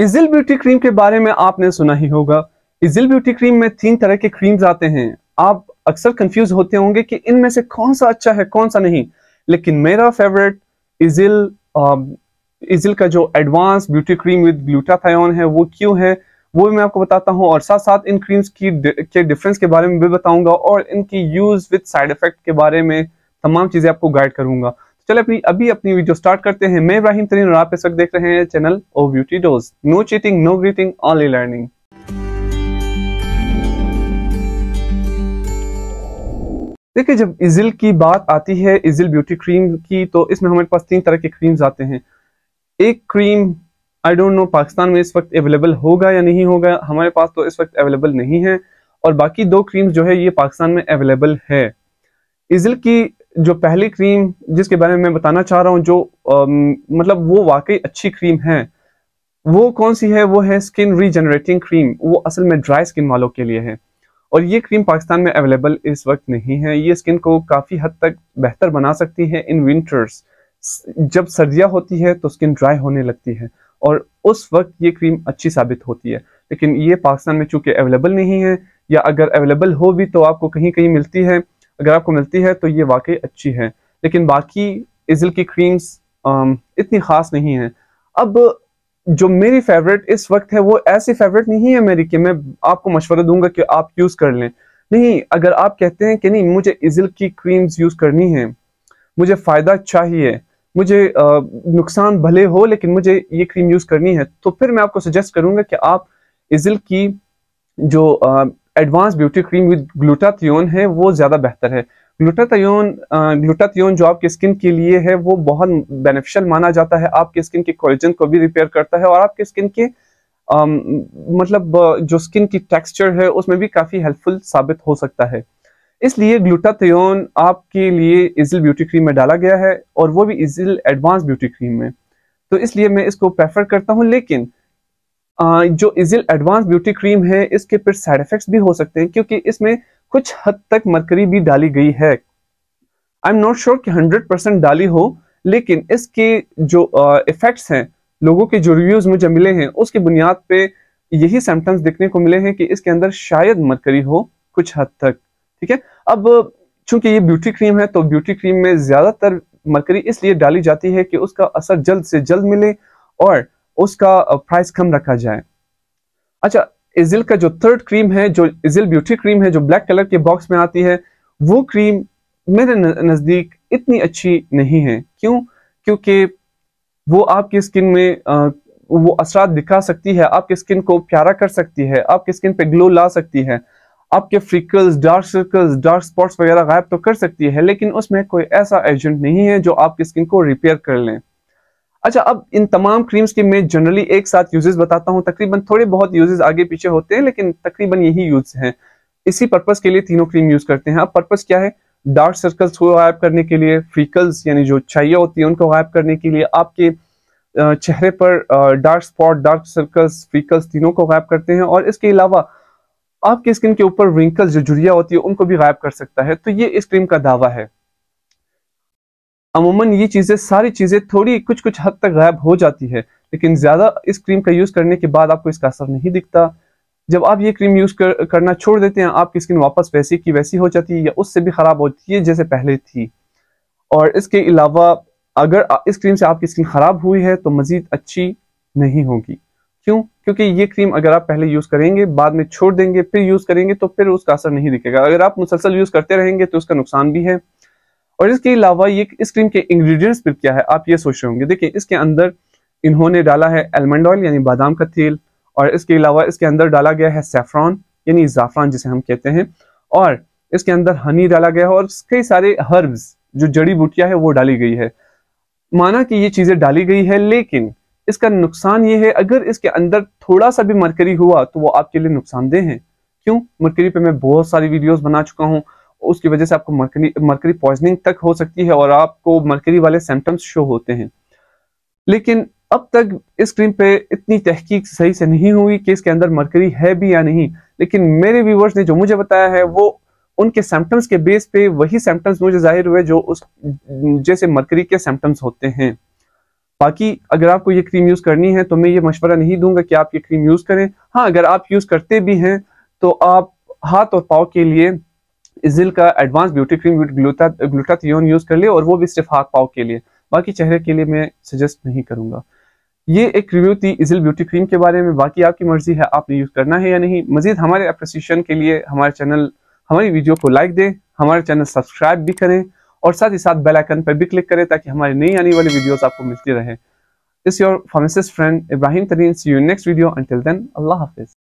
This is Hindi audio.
इजिल ब्यूटी क्रीम के बारे में आपने सुना ही होगा इजिल ब्यूटी क्रीम में तीन तरह के क्रीम्स आते हैं आप अक्सर कंफ्यूज होते होंगे कि इनमें से कौन सा अच्छा है कौन सा नहीं लेकिन मेरा फेवरेट इजिल इजिल का जो advance beauty cream with glutathione है वो क्यों है वो भी मैं आपको बताता हूँ और साथ साथ इन क्रीम्स की के डिफरेंस के बारे में भी बताऊंगा और इनकी यूज विद साइड इफेक्ट के बारे में तमाम चीज़ें आपको गाइड करूंगा चले अपनी अभी अपनी वीडियो स्टार्ट करते हैं मैं इब्राहिम तरीन और आप इस वक्त देख रहे हैं channel O beauty dose no cheating no greeting only learning देखिए जब इजिल की बात आती है इजिल ब्यूटी क्रीम की तो इसमें हमारे पास तीन तरह के क्रीम्स आते हैं एक cream I don't know Pakistan में इस वक्त अवेलेबल होगा या नहीं होगा हमारे पास तो इस वक्त अवेलेबल नहीं है और बाकी दो क्रीम्स जो है ये पाकिस्तान में अवेलेबल है इजिल की जो पहली क्रीम जिसके बारे में मैं बताना चाह रहा हूँ जो आ, मतलब वो वाकई अच्छी क्रीम है वो कौन सी है वो है स्किन रीजनरेटिंग क्रीम वो असल में ड्राई स्किन वालों के लिए है और ये क्रीम पाकिस्तान में अवेलेबल इस वक्त नहीं है ये स्किन को काफ़ी हद तक बेहतर बना सकती है इन विंटर्स जब सर्दियाँ होती है तो स्किन ड्राई होने लगती है और उस वक्त ये क्रीम अच्छी साबित होती है लेकिन ये पाकिस्तान में चूँकि अवेलेबल नहीं है या अगर अवेलेबल हो भी तो आपको कहीं कहीं मिलती है अगर आपको मिलती है तो ये वाकई अच्छी है लेकिन बाकी इजल की क्रीम्स इतनी ख़ास नहीं है अब जो मेरी फेवरेट इस वक्त है वो ऐसी फेवरेट नहीं है मेरी कि मैं आपको मशवरा दूंगा कि आप यूज़ कर लें नहीं अगर आप कहते हैं कि नहीं मुझे इज़िल की क्रीम्स यूज़ करनी है मुझे फ़ायदा चाहिए मुझे नुकसान भले हो लेकिन मुझे ये क्रीम यूज़ करनी है तो फिर मैं आपको सजेस्ट करूँगा कि आप इजल की जो advance beauty cream with glutathione है वो ज़्यादा बेहतर है ग्लूटाथियोन ग्लूटाथियोन जो आपके स्किन के लिए है वो बहुत बेनिफिशियल माना जाता है आपके स्किन के कोलेजन को भी रिपेयर करता है और आपके स्किन के um, मतलब जो स्किन की टेक्सचर है उसमें भी काफ़ी हेल्पफुल साबित हो सकता है इसलिए ग्लूटाथियोन आपके लिए इजिल ब्यूटी क्रीम में डाला गया है और वो भी इजिल एडवांस ब्यूटी क्रीम में तो इसलिए मैं इसको प्रेफर करता हूँ लेकिन जो इजिल एडवांस ब्यूटी क्रीम है इसके फिर साइड इफेक्ट भी हो सकते हैं क्योंकि इसमें कुछ हद तक मरकरी भी डाली गई है आई एम नॉट श्योर कि हंड्रेड परसेंट डाली हो लेकिन इसके जो इफेक्ट्स हैं लोगों के जो रिव्यूज मुझे मिले हैं उसकी बुनियाद पे यही सिम्टम्स देखने को मिले हैं कि इसके अंदर शायद मरकरी हो कुछ हद तक ठीक है अब चूंकि ये ब्यूटी क्रीम है तो ब्यूटी क्रीम में ज्यादातर मरकरी इसलिए डाली जाती है कि उसका असर जल्द से जल्द मिले और उसका प्राइस कम रखा जाए अच्छा इजिल का जो थर्ड क्रीम है जो इजिल ब्यूटी क्रीम है जो ब्लैक कलर के बॉक्स में आती है वो क्रीम मेरे नज़दीक इतनी अच्छी नहीं है क्यों क्योंकि वो आपकी स्किन में आ, वो असरा दिखा सकती है आपकी स्किन को प्यारा कर सकती है आपकी स्किन पे ग्लो ला सकती है आपके freckles dark circles dark spots वगैरह गायब तो कर सकती है लेकिन उसमें कोई ऐसा एजेंट नहीं है जो आपकी स्किन को रिपेयर कर लें अच्छा अब इन तमाम क्रीम्स के मैं जनरली एक साथ यूजेस बताता हूँ तकरीबन थोड़े बहुत यूजेस आगे पीछे होते हैं लेकिन तकरीबन यही यूज हैं इसी पर्पज के लिए तीनों क्रीम यूज करते हैं अब पर्पज क्या है डार्क सर्कल्स को गायब करने के लिए फ्रीकल्स यानी जो छाइया होती है उनको गायब करने के लिए आपके चेहरे पर dark spot dark circles freckles तीनों को गायब करते हैं और इसके अलावा आपके स्किन के ऊपर रिंकल्स जो जुड़िया होती है उनको भी गायब कर सकता है तो ये इस क्रीम का दावा है अमूमन ये चीज़ें सारी चीज़ें थोड़ी कुछ कुछ हद तक गायब हो जाती है लेकिन ज़्यादा इस क्रीम का यूज़ करने के बाद आपको इसका असर नहीं दिखता जब आप ये क्रीम यूज़ कर, करना छोड़ देते हैं आपकी स्किन वापस वैसी की वैसी हो जाती है या उससे भी ख़राब होती है जैसे पहले थी और इसके अलावा अगर इस क्रीम से आपकी स्किन ख़राब हुई है तो मज़ीद अच्छी नहीं होगी क्यों क्योंकि ये क्रीम अगर आप पहले यूज़ करेंगे बाद में छोड़ देंगे फिर यूज़ करेंगे तो फिर उसका असर नहीं दिखेगा अगर आप मुसलसल यूज़ करते रहेंगे तो उसका नुकसान भी है और इसके अलावा ये इस क्रीम के इंग्रेडिएंट्स फिर क्या है आप ये सोच रहे होंगे देखिए इसके अंदर इन्होंने डाला है एलमंड ऑयल यानी बादाम का तेल और इसके अलावा इसके अंदर डाला गया है सेफ्रॉन यानी ज़ाफ़रान जिसे हम कहते हैं और इसके अंदर हनी डाला गया है और कई सारे हर्ब्स जो जड़ी बूटियां है वो डाली गई है माना कि ये चीज़ें डाली गई है लेकिन इसका नुकसान ये है अगर इसके अंदर थोड़ा सा भी मरकरी हुआ तो वो आपके लिए नुकसानदेह है क्यों मरकरी पे मैं बहुत सारी वीडियोस बना चुका हूँ उसकी वजह से आपको मरकरी मरकरी पॉइजनिंग तक हो सकती है और आपको मरकरी वाले सिम्टम्स शो होते हैं लेकिन अब तक इस क्रीम पे इतनी तहकीक सही से नहीं हुई कि इसके अंदर मरकरी है भी या नहीं लेकिन मेरे व्यूवर्स ने जो मुझे बताया है वो उनके सिम्टम्स के बेस पे वही सिम्टम्स मुझे जाहिर हुए जो उस जैसे मरकरी के सिम्टम्स होते हैं बाकी अगर आपको ये क्रीम यूज़ करनी है तो मैं ये मशवरा नहीं दूंगा कि आप ये क्रीम यूज़ करें हाँ अगर आप यूज़ करते भी हैं तो आप हाथ और पाव के लिए इजिल का advance beauty cream gluta glutathione use कर लिए और वो भी सिर्फ हाथ पाव के लिए बाकी चेहरे के लिए मैं सजेस्ट नहीं करूंगा ये एक रिव्यू थी इजिल ब्यूटी क्रीम के बारे में बाकी आपकी मर्जी है आपने यूज़ करना है या नहीं मजीद हमारे अप्रिसिएशन के लिए हमारे चैनल हमारी वीडियो को लाइक दें हमारे चैनल सब्सक्राइब भी करें और साथ ही साथ बेल आइकन पर भी क्लिक करें ताकि हमारे नई आने वाली वीडियोस आपको मिलती रहे इस your pharmacist friend Ibrahim Tareen see you next video until then अल्लाह हाफिज